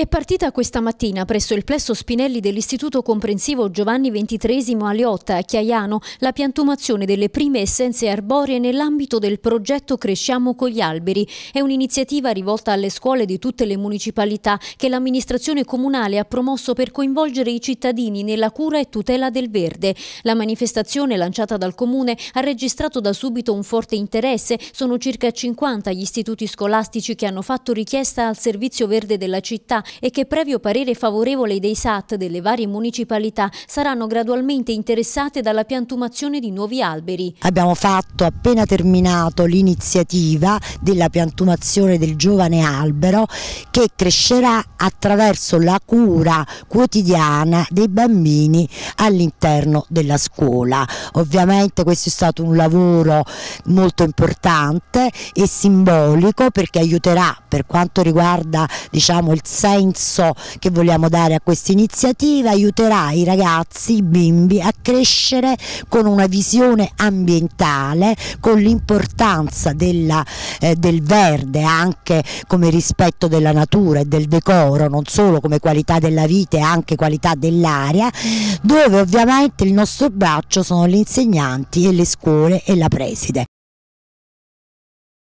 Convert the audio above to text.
È partita questa mattina presso il plesso Spinelli dell'Istituto Comprensivo Giovanni XXIII a a Chiaiano, la piantumazione delle prime essenze arboree nell'ambito del progetto Cresciamo con gli alberi. È un'iniziativa rivolta alle scuole di tutte le municipalità che l'amministrazione comunale ha promosso per coinvolgere i cittadini nella cura e tutela del verde. La manifestazione lanciata dal Comune ha registrato da subito un forte interesse. Sono circa 50 gli istituti scolastici che hanno fatto richiesta al Servizio Verde della città e che previo parere favorevole dei SAT delle varie municipalità saranno gradualmente interessate dalla piantumazione di nuovi alberi. Abbiamo fatto appena terminato l'iniziativa della piantumazione del giovane albero che crescerà attraverso la cura quotidiana dei bambini all'interno della scuola. Ovviamente questo è stato un lavoro molto importante e simbolico perché aiuterà per quanto riguarda diciamo, il senso senso che vogliamo dare a questa iniziativa aiuterà i ragazzi, i bimbi a crescere con una visione ambientale, con l'importanza eh, del verde anche come rispetto della natura e del decoro, non solo come qualità della vita e anche qualità dell'aria, dove ovviamente il nostro braccio sono gli insegnanti e le scuole e la preside.